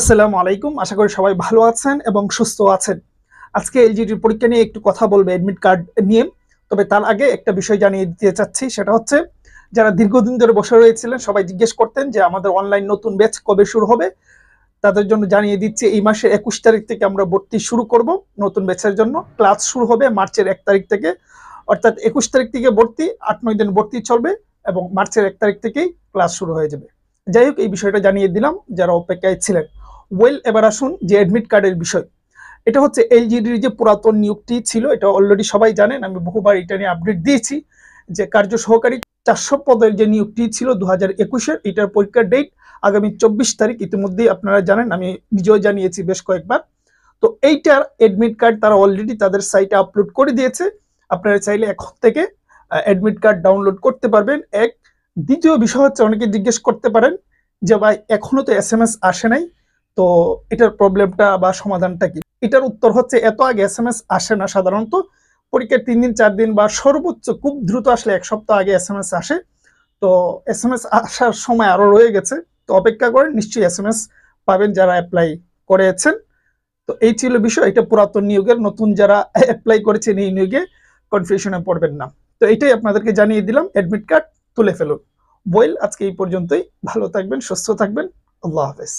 আসসালামু আলাইকুম আশা করি সবাই ভালো আছেন এবং সুস্থ আছেন আজকে এলজিডির পরীক্ষা নিয়ে একটু কথা বলবে অ্যাডমিট কার্ড নিয়ে তবে তার আগে একটা বিষয় জানিয়ে দিতে চাচ্ছি সেটা হচ্ছে যারা দীর্ঘদিন ধরে বসে রয়েছিলেন সবাই জিজ্ঞেস করতেন যে আমাদের অনলাইন নতুন ব্যাচ কবে শুরু হবে তাদের জন্য জানিয়ে দিচ্ছি এই মাসের একুশ তারিখ থেকে আমরা ভর্তি শুরু করব নতুন ব্যাচের জন্য ক্লাস শুরু হবে মার্চের এক তারিখ থেকে অর্থাৎ একুশ তারিখ থেকে ভর্তি আট নয় দিন ভর্তি চলবে এবং মার্চের এক তারিখ থেকেই ক্লাস শুরু হয়ে যাবে যাই হোক এই বিষয়টা জানিয়ে দিলাম যারা অপেক্ষায় ছিলেন ওয়েল এবার আসুন যে অ্যাডমিট কার্ডের বিষয় এটা হচ্ছে এলজিডির যে পুরাতন নিয়োগটি ছিল এটা অলরেডি সবাই জানেন আমি বহুবার এটা নিয়ে আপডেট দিয়েছি যে কার্য সহকারী চারশো পদের যে নিয়োগটি ছিল দু হাজার একুশের এটার পরীক্ষার ডেট আগামী চব্বিশ তারিখ ইতিমধ্যেই আপনারা জানেন আমি নিজেও জানিয়েছি বেশ কয়েকবার তো এইটার অ্যাডমিট কার্ড তারা অলরেডি তাদের সাইটে আপলোড করে দিয়েছে আপনারা চাইলে এখন থেকে অ্যাডমিট কার্ড ডাউনলোড করতে পারবেন এক দ্বিতীয় বিষয় হচ্ছে অনেকে জিজ্ঞেস করতে পারেন যে ভাই এখনও তো এস আসে নাই তো এটার প্রবলেমটা বা সমাধানটা কি এটার উত্তর হচ্ছে এত আগে এস এম এস আসে না সাধারণত পরীক্ষার তিন দিন চার দিন বা সর্বোচ্চ খুব দ্রুত আসলে এক সপ্তাহ আগে এস এম এস আসে তো এস এম এস আসার সময় আরও রয়ে গেছে তো অপেক্ষা করেন নিশ্চয়ই এস এম এস পাবেন যারা অ্যাপ্লাই করেছেন তো এই ছিল বিষয় এটা পুরাতন নিয়োগের নতুন যারা অ্যাপ্লাই করেছেন এই নিয়োগে কনফিউশনে পড়বেন না তো এটাই আপনাদেরকে জানিয়ে দিলাম অ্যাডমিট কার্ড তুলে ফেলুন বইল আজকে এই পর্যন্তই ভালো থাকবেন সুস্থ থাকবেন আল্লাহ হাফেজ